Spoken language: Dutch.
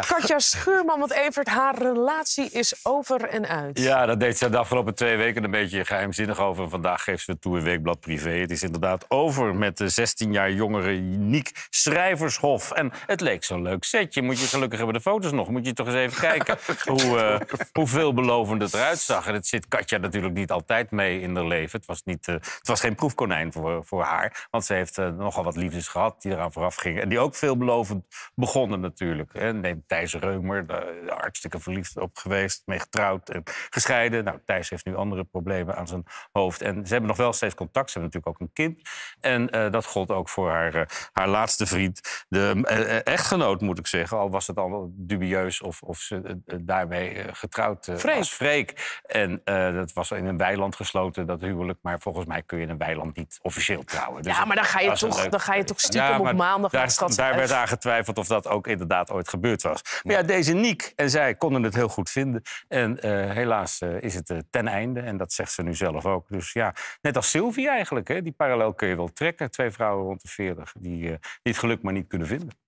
Katja Schuurman, want Evert, haar relatie is over en uit. Ja, dat deed ze de afgelopen twee weken een beetje geheimzinnig over. Vandaag geeft ze het toe in Weekblad Privé. Het is inderdaad over met de 16 jaar jongere Niek Schrijvershof. En het leek zo'n leuk setje. Moet je, gelukkig hebben de foto's nog. Moet je toch eens even kijken hoe, eh, hoe veelbelovend het eruit zag. En het zit Katja natuurlijk niet altijd mee in haar leven. Het was, niet, eh, het was geen proefkonijn voor, voor haar. Want ze heeft eh, nogal wat liefdes gehad die eraan vooraf gingen. En die ook veelbelovend begonnen natuurlijk. En neemt Thijs Reumer, hartstikke verliefd op geweest, mee getrouwd en gescheiden. Nou, Thijs heeft nu andere problemen aan zijn hoofd. En ze hebben nog wel steeds contact. Ze hebben natuurlijk ook een kind. En eh, dat gold ook voor haar, eh, haar laatste vriend, de eh, echtgenoot, moet ik zeggen. Al was het al dubieus of, of ze daarmee getrouwd Freek. was. Freek. En dat was in een weiland gesloten, dat huwelijk. Maar volgens mij kun je in een weiland niet officieel trouwen. Dus ja, maar dan ga je, toch, dan ga je toch stiekem op maandag daar, Daar werd aan getwijfeld of dat ook inderdaad ooit gebeurd was. Maar ja, deze Niek en zij konden het heel goed vinden. En eh, helaas eh, is het eh, ten einde. En dat zegt ze nu zelf ook. Dus ja, net als Sylvie eigenlijk. Hè, die parallel kun je wel trekken. Twee vrouwen rond de 40 die, die het geluk maar niet kunnen vinden.